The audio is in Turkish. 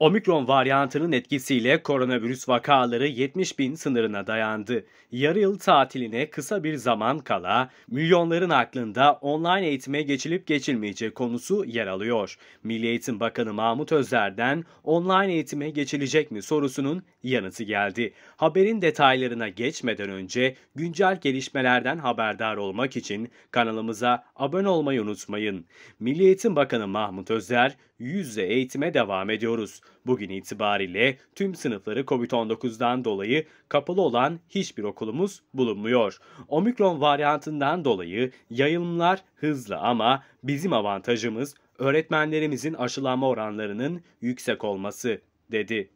Omikron varyantının etkisiyle koronavirüs vakaları 70 bin sınırına dayandı. Yarı yıl tatiline kısa bir zaman kala milyonların aklında online eğitime geçilip geçilmeyeceği konusu yer alıyor. Milli Eğitim Bakanı Mahmut Özer'den online eğitime geçilecek mi sorusunun yanıtı geldi. Haberin detaylarına geçmeden önce güncel gelişmelerden haberdar olmak için kanalımıza abone olmayı unutmayın. Milli Eğitim Bakanı Mahmut Özer yüzde eğitime devam ediyoruz. Bugün itibariyle tüm sınıfları COVID-19'dan dolayı kapalı olan hiçbir okulumuz bulunmuyor. Omikron varyantından dolayı yayılımlar hızlı ama bizim avantajımız öğretmenlerimizin aşılama oranlarının yüksek olması dedi.